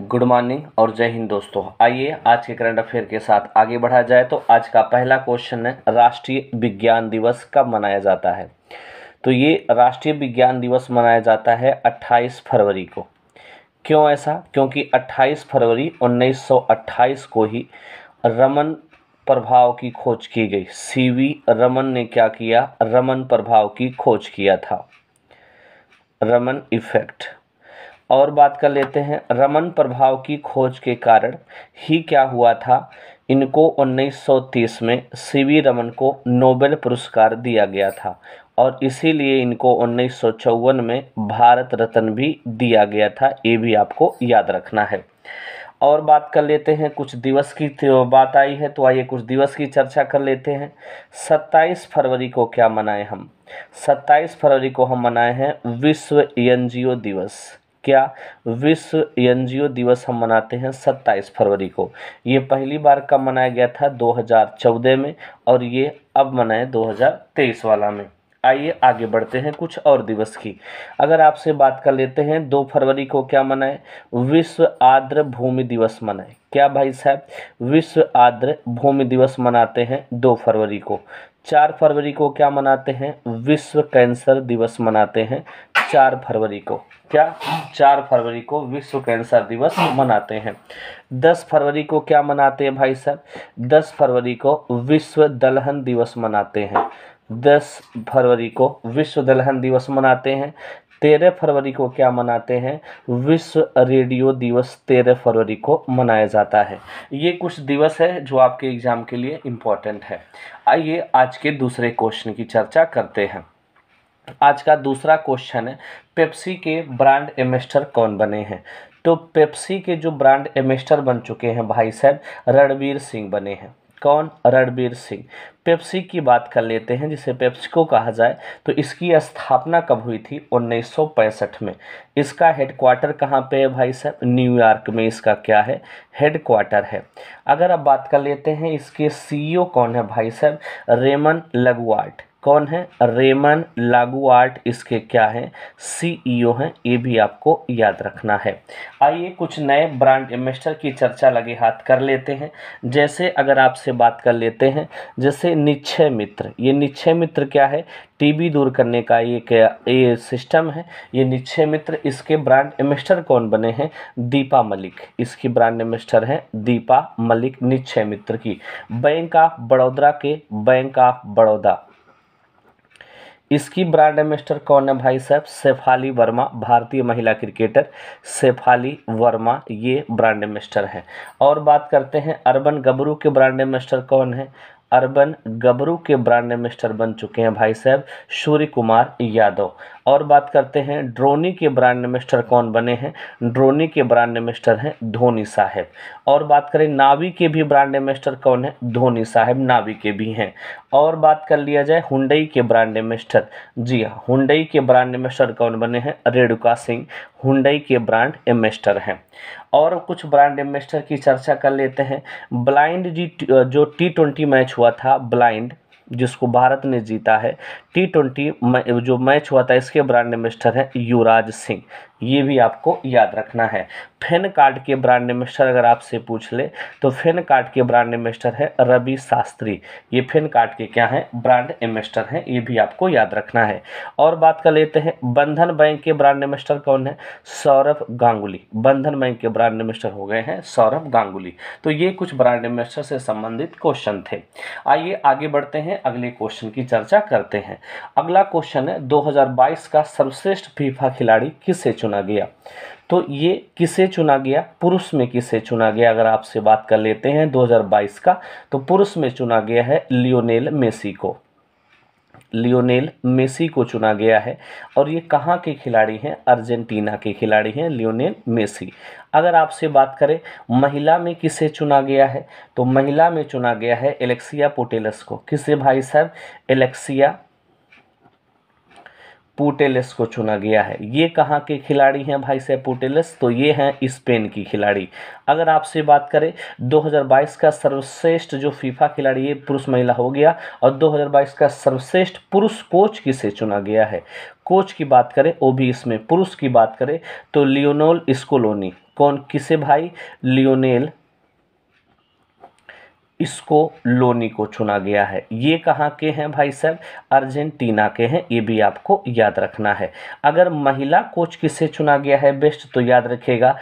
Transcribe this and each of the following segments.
good morning और जय हिंद दोस्तों आइए आज के करंट अफेयर के साथ आगे बढ़ा जाए तो आज का पहला क्वेश्चन है राष्ट्रीय विज्ञान दिवस कब मनाया जाता है तो ये राष्ट्रीय विज्ञान दिवस मनाया जाता है 28 फरवरी को क्यों ऐसा क्योंकि 28 फरवरी 1928 को ही रमन प्रभाव की खोज की गई सीवी रमन ने क्या किया रमन प्रभाव की खोज किया था रमन इफेक्ट और बात कर लेते हैं रमन प्रभाव की खोज के कारण ही क्या हुआ था इनको 1930 में सी वी रमन को नोबेल पुरस्कार दिया गया था और इसीलिए इनको उन्नीस में भारत रत्न भी दिया गया था ये भी आपको याद रखना है और बात कर लेते हैं कुछ दिवस की तो बात आई है तो आइए कुछ दिवस की चर्चा कर लेते हैं 27 फरवरी को क्या मनाए हम 27 फरवरी को हम मनाए हैं विश्व एन दिवस क्या विश्व एनजीओ दिवस हम मनाते हैं 27 फरवरी को ये पहली बार कब मनाया गया था 2014 में और ये अब मनाए 2023 वाला में आइए आगे बढ़ते हैं कुछ और दिवस की अगर आपसे बात कर लेते हैं दो फरवरी को क्या मनाए विश्व आर्द्र भूमि दिवस मनाए क्या भाई साहब विश्व आर्द्र भूमि दिवस मनाते हैं दो फरवरी को चार फरवरी को क्या मनाते हैं विश्व कैंसर दिवस मनाते हैं चार फरवरी को क्या चार फरवरी को विश्व कैंसर दिवस मनाते हैं दस फरवरी को क्या मनाते हैं भाई साहब दस फरवरी को विश्व दलहन दिवस मनाते हैं दस फरवरी को विश्व दलहन दिवस मनाते हैं तेरह फरवरी को क्या मनाते हैं विश्व रेडियो दिवस तेरह फरवरी को मनाया जाता है ये कुछ दिवस है जो आपके एग्ज़ाम के लिए इम्पोर्टेंट है आइए आज के दूसरे क्वेश्चन की चर्चा करते हैं आज का दूसरा क्वेश्चन है पेप्सी के ब्रांड एम्बेसडर कौन बने हैं तो पेप्सी के जो ब्रांड एम्बेसडर बन चुके हैं भाई साहब रणवीर सिंह बने हैं कौन रणबीर सिंह पेप्सी की बात कर लेते हैं जिसे पेप्सिको कहा जाए तो इसकी स्थापना कब हुई थी 1965 में इसका हेडक्वार्टर कहाँ पे है भाई साहब न्यूयॉर्क में इसका क्या है हेडक्वार्टर है अगर अब बात कर लेते हैं इसके सीईओ e कौन है भाई साहब रेमन लगवाट कौन है रेमन लागुआर्ट इसके क्या हैं सीईओ e हैं ये भी आपको याद रखना है आइए कुछ नए ब्रांड एम्बेस्टर की चर्चा लगे हाथ कर लेते हैं जैसे अगर आपसे बात कर लेते हैं जैसे निश्चय मित्र ये निश्चय मित्र क्या है टीबी दूर करने का ये क्या ये सिस्टम है ये निश्चय मित्र इसके ब्रांड एम्बेस्टर कौन बने हैं दीपा मलिक इसकी ब्रांड एम्बेस्टर है दीपा मलिक निश्चय मित्र की बैंक ऑफ बड़ौदा के बैंक ऑफ बड़ौदा इसकी ब्रांड एम्बेस्टर कौन है भाई साहब शेफाली वर्मा भारतीय महिला क्रिकेटर शेफाली वर्मा ये ब्रांड एम्बेस्टर हैं और बात करते हैं अरबन गबरू के ब्रांड एम्बेस्टर कौन है अरबन गबरू के ब्रांड एम्बेस्टर बन चुके हैं भाई साहब सूर्य कुमार यादव और बात करते हैं ड्रोनी के ब्रांड मिस्टर कौन बने हैं ड्रोनी के ब्रांड मिस्टर हैं धोनी साहब और बात करें नावी के भी ब्रांड मिस्टर कौन है धोनी साहब नावी के भी हैं और बात कर लिया जाए हुंडई के ब्रांड एम्बेसडर जी हाँ हुंडई के ब्रांड एम्बेसडर कौन बने हैं रेणुका सिंह हुंडई के ब्रांड एम्बेस्टर हैं और कुछ ब्रांड एम्बेस्टर की चर्चा कर लेते हैं ब्लाइंड जी जो टी ट्वेंटी मैच हुआ था ब्लाइंड जिसको भारत ने जीता है टी ट्वेंटी जो मैच हुआ था इसके ब्रांड एम्बेस्टर हैं युवराज सिंह ये भी आपको याद रखना है फेन कार्ड के ब्रांड एम्बेस्टर अगर आपसे पूछ ले तो फेन कार्ड के ब्रांड एम्बेस्टर है रवि शास्त्री ये फेन कार्ड के क्या हैं ब्रांड एम्बेस्टर हैं ये भी आपको याद रखना है और बात कर लेते हैं बंधन बैंक के ब्रांड एम्बेस्टर कौन है सौरभ गांगुली बंधन बैंक के ब्रांड एम्बेस्टर हो गए हैं सौरभ गांगुली तो ये कुछ ब्रांड एम्बेस्टर से संबंधित क्वेश्चन थे आइए आगे बढ़ते हैं अगले क्वेश्चन की चर्चा करते हैं अगला क्वेश्चन है दो का सर्वश्रेष्ठ फीफा खिलाड़ी किससे चुना चुना गया तो ये किसे चुना गया पुरुष में किसे चुना गया अगर आपसे बात कर लेते हैं 2022 का तो पुरुष में चुना गया है लियोनेल मेसी को लियोनेल मेसी को चुना गया है और ये कहाँ के खिलाड़ी हैं अर्जेंटीना के खिलाड़ी हैं लियोनेल मेसी अगर आपसे बात करें महिला में किसे चुना गया है तो महिला में चुना गया है एलेक्सिया पोटेलस को किसे भाई साहब एलेक्सिया पुटेलेस को चुना गया है ये कहाँ के खिलाड़ी हैं भाई साहब पुटेलेस तो ये हैं स्पेन की खिलाड़ी अगर आपसे बात करें 2022 का सर्वश्रेष्ठ जो फीफा खिलाड़ी ये पुरुष महिला हो गया और 2022 का सर्वश्रेष्ठ पुरुष कोच किसे चुना गया है कोच की बात करें वो भी इसमें पुरुष की बात करें तो लियोनोल स्कोलोनी कौन किसे भाई लियोनेल इसको लोनी को चुना गया है ये कहाँ के हैं भाई साहब अर्जेंटीना के हैं ये भी आपको याद रखना है अगर महिला कोच किसे चुना गया है बेस्ट तो याद रखिएगा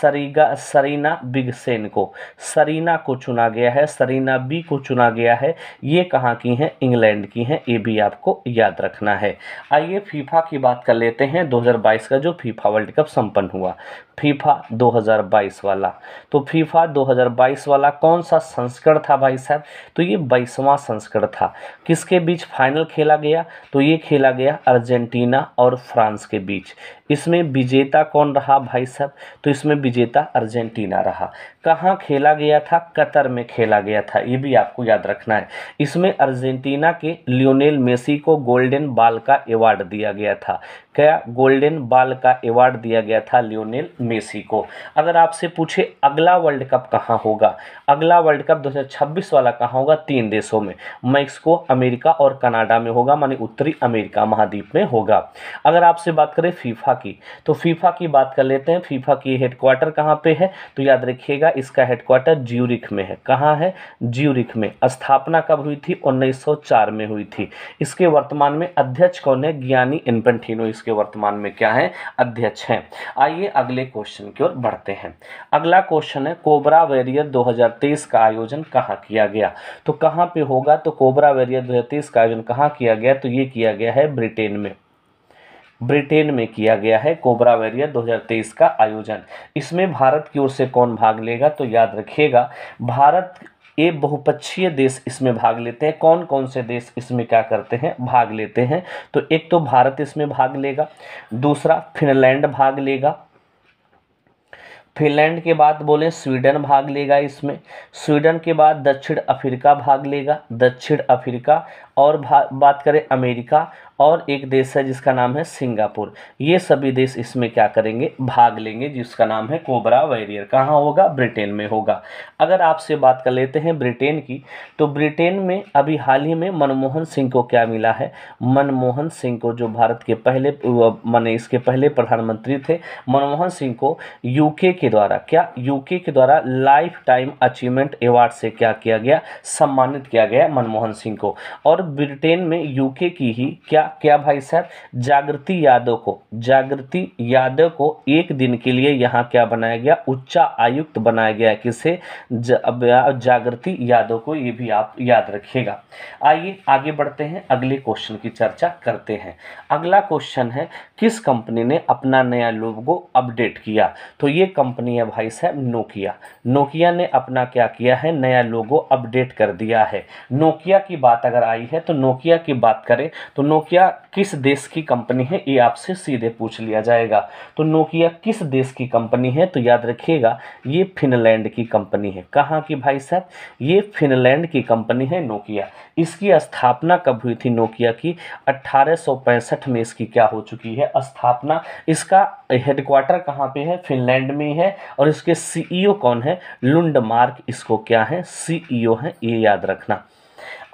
सरीगा सरीना बिगसेन को सरीना को चुना गया है सरीना बी को चुना गया है ये कहाँ की हैं इंग्लैंड की हैं ये भी आपको याद रखना है आइए फीफा की बात कर लेते हैं दो का जो फीफा वर्ल्ड कप संपन्न हुआ फीफा 2022 वाला तो फीफा 2022 वाला कौन सा संस्करण था भाई साहब तो ये बाईसवां संस्करण था किसके बीच फाइनल खेला गया तो ये खेला गया अर्जेंटीना और फ्रांस के बीच इसमें विजेता कौन रहा भाई साहब तो इसमें विजेता अर्जेंटीना रहा कहाँ खेला गया था कतर में खेला गया था ये भी आपको याद रखना है इसमें अर्जेंटीना के लियोनेल मेसी को गोल्डन बाल का अवार्ड दिया गया था क्या गोल्डन बाल का एवार्ड दिया गया था लियोनेल मेसी को अगर आपसे पूछे अगला वर्ल्ड कप कहाँ होगा अगला वर्ल्ड कप 2026 वाला कहाँ होगा तीन देशों में मैक्सिको अमेरिका और कनाडा में होगा मानी उत्तरी अमेरिका महाद्वीप में होगा अगर आपसे बात करें फीफा की तो फीफा की बात कर लेते हैं फीफा की हेडक्वार्टर कहाँ पर है तो याद रखिएगा इसका हेडक्वार्टर ज्यूरिख में है कहाँ है ज्यूरिख में स्थापना कब हुई थी उन्नीस में हुई थी इसके वर्तमान में अध्यक्ष कौन है ज्ञानी इनपेंटिनो इसके वर्तमान में क्या है अध्यक्ष हैं आइए अगले क्वेश्चन की ओर बढ़ते हैं अगला क्वेश्चन है कोबरा वेरियर 2023 का आयोजन कहाँ किया गया तो कहाँ पे होगा तो कोबरा वेरियर 2023 का आयोजन कहाँ किया गया तो ये किया गया है ब्रिटेन में ब्रिटेन में किया गया है कोबरा वेरियर 2023 का आयोजन इसमें भारत की ओर से कौन भाग लेगा तो याद रखिएगा भारत ये बहुपक्षीय देश इसमें भाग लेते हैं कौन कौन से देश इसमें क्या करते हैं भाग लेते हैं तो एक तो भारत इसमें भाग लेगा दूसरा फिनलैंड भाग लेगा फिनलैंड के बाद बोले स्वीडन भाग लेगा इसमें स्वीडन के बाद दक्षिण अफ्रीका भाग लेगा दक्षिण अफ्रीका और बात करें अमेरिका और एक देश है जिसका नाम है सिंगापुर ये सभी देश इसमें क्या करेंगे भाग लेंगे जिसका नाम है कोबरा वैरियर कहाँ होगा ब्रिटेन में होगा अगर आपसे बात कर लेते हैं ब्रिटेन की तो ब्रिटेन में अभी हाल ही में मनमोहन सिंह को क्या मिला है मनमोहन सिंह को जो भारत के पहले माने इसके पहले प्रधानमंत्री थे मनमोहन सिंह को यू के द्वारा क्या यू के द्वारा लाइफ टाइम अचीवमेंट अवार्ड से क्या किया गया सम्मानित किया गया मनमोहन सिंह को और ब्रिटेन में यूके की ही क्या क्या भाई साहब जागृति यादव को जागृति यादव को एक दिन के लिए यहाँ क्या बनाया गया उच्चा आयुक्त बनाया गया किसे जागृति यादव को ये भी आप याद रखिएगा आइए आगे बढ़ते हैं अगले क्वेश्चन की चर्चा करते हैं अगला क्वेश्चन है किस कंपनी ने अपना नया लोगो अपडेट किया तो ये कंपनी है भाई साहब नोकिया नोकिया ने अपना क्या किया है नया लोगो अपडेट कर दिया है नोकिया की बात अगर आई है है तो नोकिया की बात करें तो नोकिया किस देश की कंपनी है ये आपसे सीधे पूछ लिया जाएगा तो नोकिया किस देश की कंपनी है तो याद रखिएगा ये फिनलैंड की कंपनी है कहाँ की भाई साहब ये फिनलैंड की कंपनी है नोकिया इसकी स्थापना कब हुई थी नोकिया की अट्ठारह में इसकी क्या हो चुकी है स्थापना इसका हेडक्वार्टर कहाँ पे है फिनलैंड में है और इसके सीईओ e कौन है लुंडमार्क इसको क्या है सीईओ e है ये याद रखना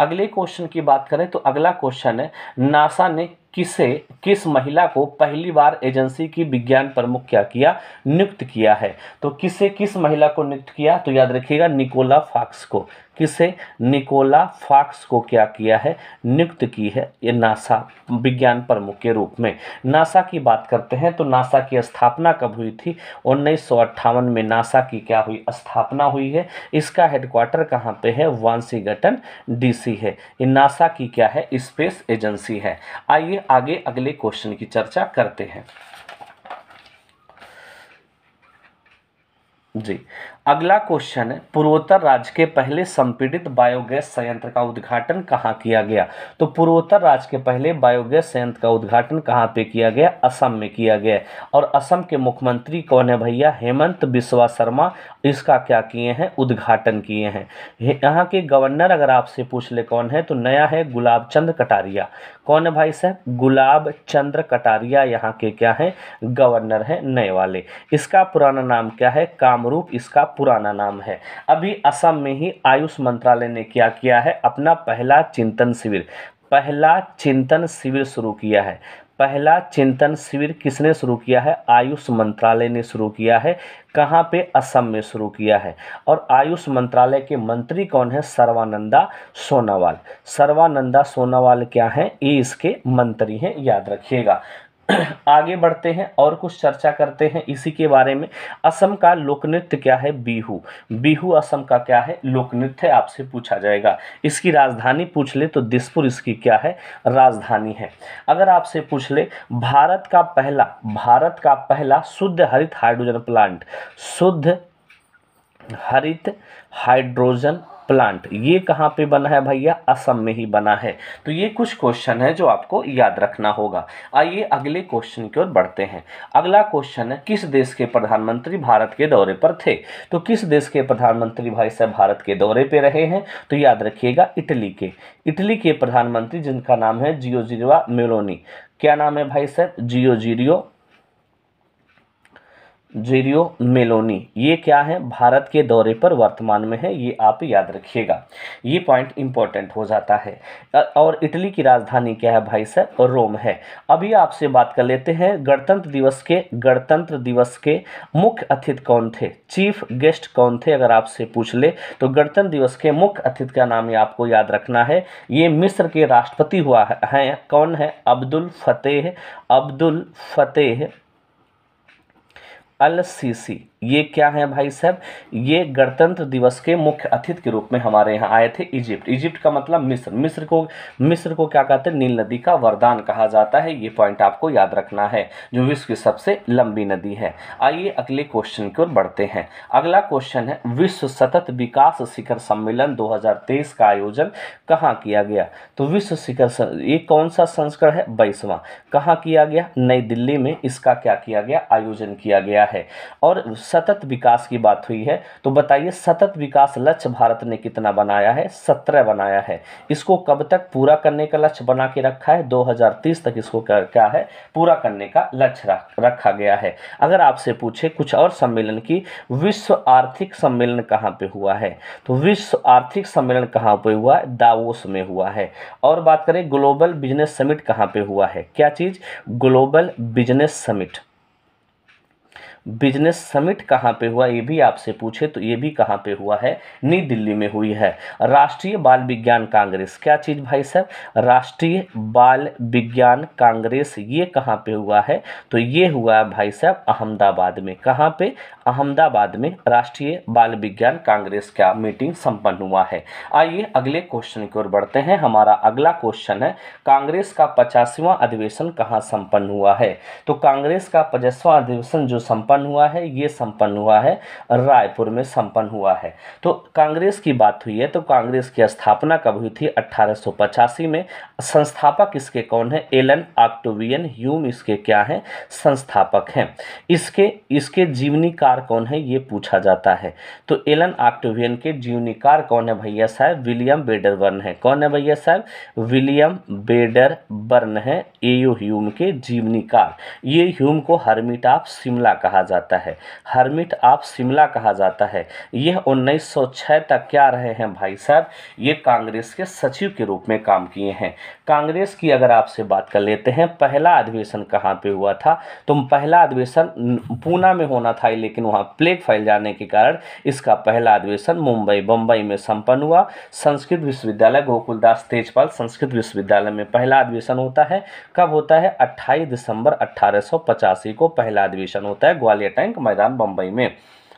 अगले क्वेश्चन की बात करें तो अगला क्वेश्चन है नासा ने किसे किस महिला को पहली बार एजेंसी की विज्ञान प्रमुख क्या किया नियुक्त किया है तो किसे किस महिला को नियुक्त किया तो याद रखिएगा निकोला फॉक्स को किसे निकोला फॉक्स को क्या किया है नियुक्त की है ये नासा विज्ञान प्रमुख के रूप में नासा की बात करते हैं तो नासा की स्थापना कब हुई थी उन्नीस में नासा की क्या हुई स्थापना हुई है इसका हेडक्वार्टर कहाँ पर है वांसीगटन डी एजेंसी है ये नासा की क्या है स्पेस एजेंसी है आइए आगे अगले क्वेश्चन की चर्चा करते हैं जी अगला क्वेश्चन है पूर्वोत्तर राज्य के पहले संपीड़ित बायोगैस संयंत्र का उद्घाटन कहाँ किया गया तो पूर्वोत्तर राज्य के पहले बायोगैस संयंत्र का उद्घाटन कहाँ पे किया गया असम में किया गया और असम के मुख्यमंत्री कौन है भैया हेमंत बिस्वा शर्मा इसका क्या किए हैं उद्घाटन किए हैं यहाँ के गवर्नर अगर आपसे पूछ ले कौन है तो नया है गुलाब चंद्र कटारिया कौन है भाई साहब गुलाब चंद्र कटारिया यहाँ के क्या है गवर्नर है नए वाले इसका पुराना नाम क्या है कामरूप इसका पुराना नाम है अभी असम में ही आयुष मंत्रालय ने क्या किया है अपना पहला चिंतन शिविर पहला चिंतन शिविर शुरू किया है पहला चिंतन शिविर किसने शुरू किया है आयुष मंत्रालय ने शुरू किया है कहाँ पे असम में शुरू किया है और आयुष मंत्रालय के मंत्री कौन है सर्वानंदा सोनावाल सर्वानंदा सोनावाल क्या हैं ये इसके मंत्री हैं याद रखिएगा आगे बढ़ते हैं और कुछ चर्चा करते हैं इसी के बारे में असम का लोक नृत्य क्या है बिहू बिहू असम का क्या है लोक नृत्य आपसे पूछा जाएगा इसकी राजधानी पूछ ले तो दिसपुर इसकी क्या है राजधानी है अगर आपसे पूछ ले भारत का पहला भारत का पहला शुद्ध हरित हाइड्रोजन प्लांट शुद्ध हरित हाइड्रोजन प्लांट ये कहाँ पे बना है भैया असम में ही बना है तो ये कुछ क्वेश्चन है जो आपको याद रखना होगा आइए अगले क्वेश्चन की ओर बढ़ते हैं अगला क्वेश्चन है किस देश के प्रधानमंत्री भारत के दौरे पर थे तो किस देश के प्रधानमंत्री भाई साहब भारत के दौरे पर रहे हैं तो याद रखिएगा इटली के इटली के प्रधानमंत्री जिनका नाम है जियोजीवा मेलोनी क्या नाम है भाई साहब जियोजीरियो जेरियो मेलोनी ये क्या है भारत के दौरे पर वर्तमान में है ये आप याद रखिएगा ये पॉइंट इंपॉर्टेंट हो जाता है और इटली की राजधानी क्या है भाई सर रोम है अभी आपसे बात कर लेते हैं गणतंत्र दिवस के गणतंत्र दिवस के मुख्य अतिथि कौन थे चीफ गेस्ट कौन थे अगर आपसे पूछ ले तो गणतंत्र दिवस के मुख्य अतिथि का नाम ये आपको याद रखना है ये मिस्र के राष्ट्रपति हुआ है कौन है अब्दुल फतेह अब्दुल फतेह al-Sisi ये क्या है भाई साहब ये गणतंत्र दिवस के मुख्य अतिथि के रूप में हमारे यहाँ आए थे इजिप्ट इजिप्ट का मतलब मिस्र मिस्र को मिस्र को क्या कहते हैं नील नदी का वरदान कहा जाता है ये पॉइंट आपको याद रखना है जो विश्व की सबसे लंबी नदी है आइए अगले क्वेश्चन की ओर बढ़ते हैं अगला क्वेश्चन है विश्व सतत विकास शिखर सम्मेलन दो का आयोजन कहाँ किया गया तो विश्व शिखर ये कौन सा संस्करण है बाईसवां कहाँ किया गया नई दिल्ली में इसका क्या किया गया आयोजन किया गया है और सतत विकास की बात हुई है तो बताइए सतत विकास लक्ष्य भारत ने कितना बनाया है सत्रह बनाया है इसको कब तक पूरा करने का लक्ष्य बना के रखा है 2030 तक इसको क्या है पूरा करने का लक्ष्य रखा गया है अगर आपसे पूछे कुछ और सम्मेलन की विश्व आर्थिक सम्मेलन कहाँ पे हुआ है तो विश्व आर्थिक सम्मेलन कहाँ पे हुआ है दावोस में हुआ है और बात करें ग्लोबल बिजनेस समिट कहाँ पे हुआ है क्या चीज़ global business summit business summit कहाँ पे हुआ ये भी आपसे पूछे तो ये भी कहाँ पे हुआ है नई दिल्ली में हुई है राष्ट्रीय बाल विज्ञान कांग्रेस क्या चीज़ भाई साहब राष्ट्रीय बाल विज्ञान कांग्रेस ये कहाँ पे हुआ है तो ये हुआ है भाई साहब अहमदाबाद में कहाँ पे अहमदाबाद में राष्ट्रीय बाल विज्ञान कांग्रेस का मीटिंग संपन्न हुआ है आइए अगले क्वेश्चन की ओर बढ़ते हैं हमारा अगला क्वेश्चन है कांग्रेस का पचासवां अधिवेशन कहाँ संपन्न हुआ है तो कांग्रेस का पचासवां अधिवेशन जो संपन्न संपन्न हुआ है ये संपन्न हुआ है रायपुर में संपन्न हुआ है तो कांग्रेस की बात हुई है तो कांग्रेस की स्थापना कब हुई थी अट्ठारह में संस्थापक इसके कौन है एलन आक्टोवियन ह्यूम इसके क्या हैं संस्थापक हैं इसके इसके जीवनीकार कौन है ये पूछा जाता है तो एलन आक्टोवियन के जीवनीकार कौन है भैया साहब विलियम बेडरबर्न है कौन है भैया साहब विलियम बेडर बर्न है एयू ह्यूम के जीवनीकार ये ह्यूम को हर्मिट ऑफ शिमला कहा जाता है हरमिट ऑफ शिमला कहा जाता है यह 1906 तक क्या रहे हैं भाई साहब ये कांग्रेस के सचिव के रूप में काम किए हैं कांग्रेस की अगर आपसे बात कर लेते हैं पहला अधिवेशन कहाँ पे हुआ था तो पहला अधिवेशन पूना में होना था लेकिन वहाँ प्लेग फैल जाने के कारण इसका पहला अधिवेशन मुंबई बम्बई में संपन्न हुआ संस्कृत विश्वविद्यालय गोकुलदास तेजपाल संस्कृत विश्वविद्यालय में पहला अधिवेशन होता है कब होता है अट्ठाईस दिसंबर अट्ठारह को पहला अधिवेशन होता है ग्वालियर वालिया टैंक मैदान बम्बई में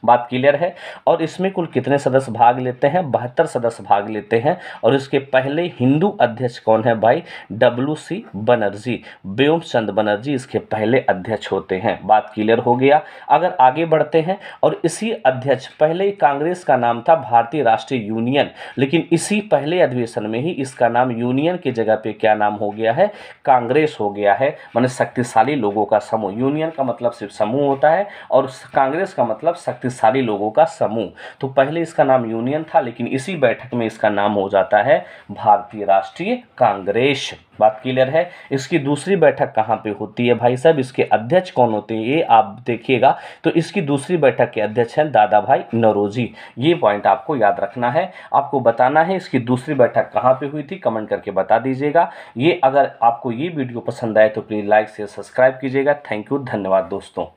बात क्लियर है और इसमें कुल कितने सदस्य भाग लेते हैं बहत्तर सदस्य भाग लेते हैं और इसके पहले हिंदू अध्यक्ष कौन है भाई डब्ल्यू सी बनर्जी व्योम चंद बनर्जी इसके पहले अध्यक्ष होते हैं बात क्लियर हो गया अगर आगे बढ़ते हैं और इसी अध्यक्ष पहले कांग्रेस का नाम था भारतीय राष्ट्रीय यूनियन लेकिन इसी पहले अधिवेशन में ही इसका नाम यूनियन की जगह पे क्या नाम हो गया है कांग्रेस हो गया है मान शक्तिशाली लोगों का समूह यूनियन का मतलब सिर्फ समूह होता है और कांग्रेस का मतलब शक्ति शक्तिशाली लोगों का समूह तो पहले इसका नाम यूनियन था लेकिन इसी बैठक में इसका नाम हो जाता है भारतीय राष्ट्रीय कांग्रेस बात क्लियर है इसकी दूसरी बैठक कहाँ पे होती है भाई साहब इसके अध्यक्ष कौन होते हैं ये आप देखिएगा तो इसकी दूसरी बैठक के अध्यक्ष हैं दादा भाई नरोजी ये पॉइंट आपको याद रखना है आपको बताना है इसकी दूसरी बैठक कहाँ पे हुई थी कमेंट करके बता दीजिएगा ये अगर आपको ये वीडियो पसंद आए तो प्लीज़ लाइक से सब्सक्राइब कीजिएगा थैंक यू धन्यवाद दोस्तों